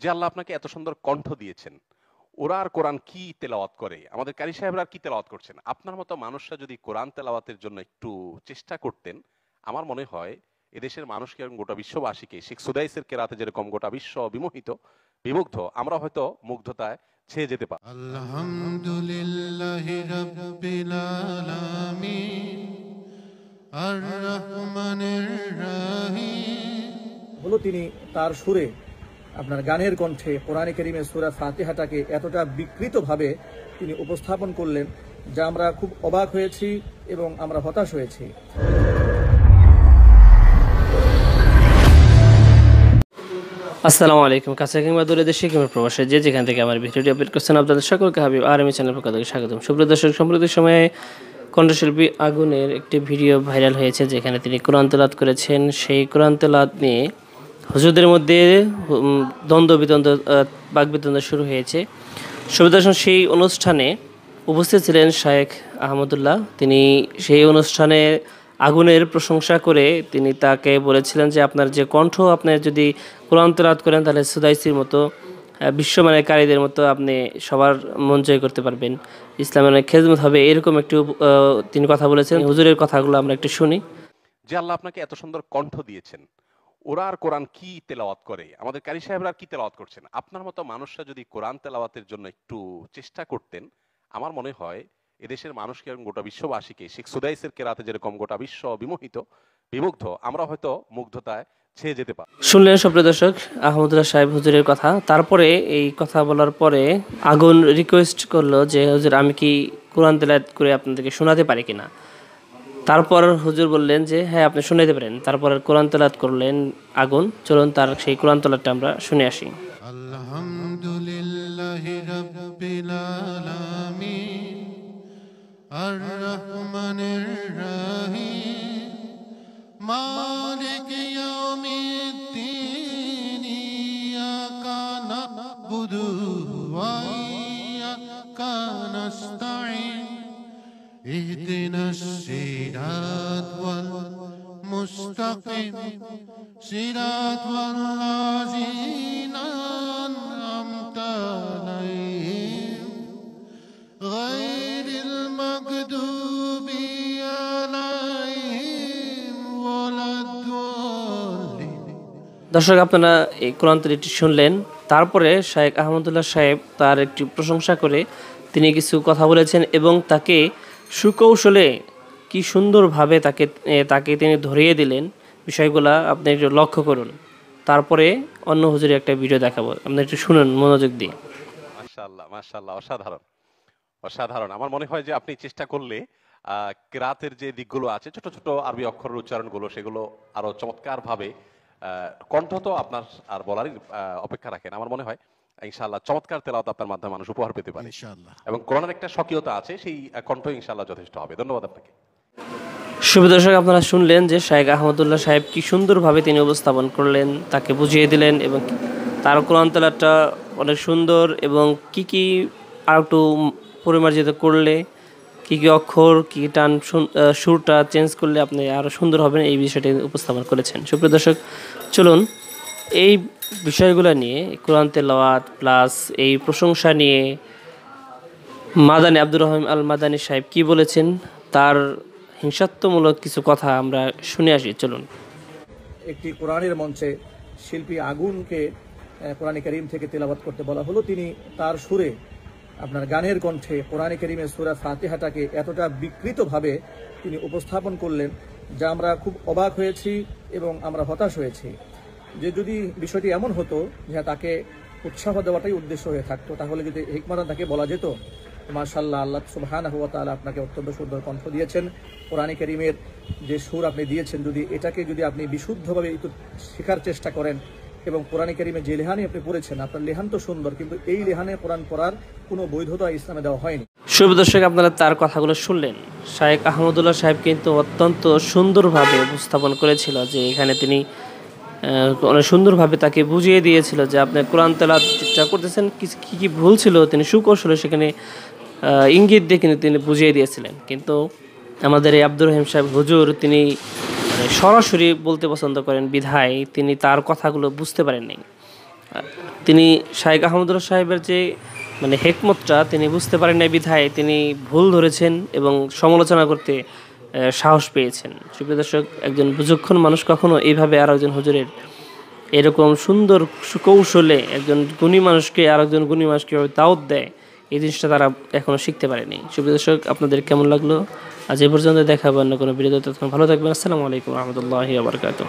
যে আল্লাহ আপনাকে এত সুন্দর কণ্ঠ দিয়েছেন ওরা আর কোরআন কি তেলাওয়াত করে আমাদের কারি সাহেবরা আর কি তেলাওয়াত করছেন আপনার মতো মানুষরা যদি কোরআন তেলাওয়াতের জন্য একটু চেষ্টা করতেন আমার মনে হয় এদেশের মানুষকে এবং গোটা বিশ্ববাসীকে শেখ সুদাইসের কেরাতে যেরকম গোটা বিশ্ব বিমোহিত বিমুগ্ধ আমরা হয়তো মুগ্ধতায় ছেয়ে যেতে পারি রাব্বিল আলামিন আর রাহিম হলো তিনি তার সুরে আপনার গানের কণ্ঠে কোরআনে করিমের সুরা ফাতেহাটাকে এতটা বিকৃতভাবে তিনি উপস্থাপন করলেন যা আমরা খুব অবাক হয়েছি এবং আমরা হতাশ হয়েছি আসসালামু আলাইকুম কাছে কিংবা দূরে দেশে কিংবা প্রবাসে যে যেখান থেকে আমার ভিডিওটি আপডেট করছেন আপনাদের সকলকে হাবিব আর আমি চ্যানেল পক্ষ থেকে স্বাগতম সুপ্রিয় দর্শক সম্প্রতি সময়ে কণ্ঠশিল্পী আগুনের একটি ভিডিও ভাইরাল হয়েছে যেখানে তিনি কোরআন তেলাত করেছেন সেই কোরআন তেলাত নিয়ে হুজুরদের মধ্যে দ্বন্দ্ব বিতন্দ্ব বাগবিতন্দ্ব শুরু হয়েছে সবিতাসন সেই অনুষ্ঠানে উপস্থিত ছিলেন শায়েখ আহমদুল্লাহ তিনি সেই অনুষ্ঠানে আগুনের প্রশংসা করে তিনি তাকে বলেছিলেন যে আপনার যে কণ্ঠ আপনি যদি কুলান্তরাত করেন তাহলে সুদাইসির মতো বিশ্বমানের কারীদের মতো আপনি সবার মন জয় করতে পারবেন ইসলামের খেজমত হবে এরকম একটু তিনি কথা বলেছেন হুজুরের কথাগুলো আমরা একটু শুনি যে আল্লাহ আপনাকে এত সুন্দর কণ্ঠ দিয়েছেন ওরা আর কোরআন কি তেলাওয়াত করে আমাদের কারি সাহেবরা আর কি তেলাওয়াত করছেন আপনার মতো মানুষরা যদি কোরআন তেলাওয়াতের জন্য একটু চেষ্টা করতেন আমার মনে হয় এদেশের মানুষকে এবং গোটা বিশ্ববাসীকে শেখ সুদাইসের কেরাতে যেরকম গোটা বিশ্ব বিমোহিত বিমুগ্ধ আমরা হয়তো মুগ্ধতায় ছেয়ে যেতে পারি শুনলেন সব দর্শক আহমদুল্লাহ সাহেব হুজুরের কথা তারপরে এই কথা বলার পরে আগুন রিকোয়েস্ট করলো যে হুজুর আমি কি কোরআন তেলায়াত করে আপনাদেরকে শোনাতে পারি কিনা তারপর হুজুর বললেন যে হ্যাঁ আপনি শুনাইতে পারেন তারপর কোরআন তলাত করলেন আগুন চলুন তার সেই কোরআন তলাতটা আমরা শুনে আসি বুধু কানস্তা اهدنا দর্শক আপনারা এই কোরআনতের একটি শুনলেন তারপরে শাহেক আহমদুল্লাহ সাহেব তার একটি প্রশংসা করে তিনি কিছু কথা বলেছেন এবং তাকে সুকৌশলে কি সুন্দরভাবে তাকে তাকে তিনি ধরিয়ে দিলেন বিষয়গুলা আপনি একটু লক্ষ্য করুন তারপরে অন্য হুজুরে একটা ভিডিও দেখাবো আপনি একটু শুনুন মনোযোগ দিয়ে মাশাল্লাহ মাশাল্লাহ অসাধারণ অসাধারণ আমার মনে হয় যে আপনি চেষ্টা করলে কেরাতের যে দিকগুলো আছে ছোট ছোট আরবি অক্ষরের উচ্চারণগুলো সেগুলো আরও চমৎকারভাবে কণ্ঠ তো আপনার আর বলারই অপেক্ষা রাখেন আমার মনে হয় ইনশাল্লাহ চমৎকার তেলাওত আপনার মাধ্যমে মানুষ উপহার পেতে পারে এবং কোরআনের একটা স্বকীয়তা আছে সেই কণ্ঠ ইনশাল্লাহ যথেষ্ট হবে ধন্যবাদ আপনাকে শুভ দর্শক আপনারা শুনলেন যে শাহেক আহমদুল্লাহ সাহেব কি সুন্দরভাবে তিনি উপস্থাপন করলেন তাকে বুঝিয়ে দিলেন এবং তার কোরআন তেলাটা অনেক সুন্দর এবং কি কি আর একটু পরিমার্জিত করলে কি কি অক্ষর কি টান সুরটা চেঞ্জ করলে আপনি আরও সুন্দর হবেন এই বিষয়টি উপস্থাপন করেছেন সুপ্রিয় দর্শক চলুন এই বিষয়গুলো নিয়ে কোরআন তেলাওয়াত প্লাস এই প্রশংসা নিয়ে মাদানী আব্দুর রহিম আল মাদানী সাহেব কি বলেছেন তার হিংসাত্মমূলক কিছু কথা আমরা শুনে আসি চলুন একটি কোরআনের মঞ্চে শিল্পী আগুনকে কোরআন করিম থেকে তেলাবাত করতে বলা হলো তিনি তার সুরে আপনার গানের কণ্ঠে কোরআন করিমের সুরা ফাতেহাটাকে এতটা বিকৃতভাবে তিনি উপস্থাপন করলেন যা আমরা খুব অবাক হয়েছি এবং আমরা হতাশ হয়েছি যে যদি বিষয়টি এমন হতো যে তাকে উৎসাহ দেওয়াটাই উদ্দেশ্য হয়ে থাকতো তাহলে যদি হিকমানা তাকে বলা যেত মার্শাল্লাহ আল্লাহ সুবহান তালা আপনাকে অত্যন্ত সুন্দর কণ্ঠ দিয়েছেন কোরআনে করিমের যে সুর আপনি দিয়েছেন যদি এটাকে যদি আপনি বিশুদ্ধভাবে একটু শেখার চেষ্টা করেন এবং কোরআনে করিমে যে লেহানি আপনি পড়েছেন আপনার লেহান তো সুন্দর কিন্তু এই লেহানে কোরআন পড়ার কোনো বৈধতা ইসলামে দেওয়া হয়নি শুভ দর্শক আপনারা তার কথাগুলো শুনলেন শাহেক আহমদুল্লাহ সাহেব কিন্তু অত্যন্ত সুন্দরভাবে উপস্থাপন করেছিল যে এখানে তিনি অনেক সুন্দরভাবে তাকে বুঝিয়ে দিয়েছিল যে আপনি কোরআন তেলা যা করতেছেন কী কী ভুল ছিল তিনি সুকৌশলে সেখানে ইঙ্গিত দিয়ে কিন্তু তিনি বুঝিয়ে দিয়েছিলেন কিন্তু আমাদের এই আব্দুর রহিম সাহেব হুজুর তিনি মানে সরাসরি বলতে পছন্দ করেন বিধায় তিনি তার কথাগুলো বুঝতে পারেননি তিনি শাহেক আহমদুর সাহেবের যে মানে হেকমতটা তিনি বুঝতে পারেন নাই বিধায় তিনি ভুল ধরেছেন এবং সমালোচনা করতে সাহস পেয়েছেন সুপ্রিয় দর্শক একজন বুঝক্ষণ মানুষ কখনো এইভাবে আর একজন হজুরের এরকম সুন্দর কৌশলে একজন গুণী মানুষকে আর একজন গুণী মানুষকে দাওয়াত দেয় এই জিনিসটা তারা এখনও শিখতে পারেনি সুপ্রিয় দর্শক আপনাদের কেমন লাগলো আজ এ পর্যন্ত দেখাবো অন্য কোনো বিরোধী তখন ভালো থাকবেন আসসালামু আলাইকুম রহমতুল্লাহি আবরকাত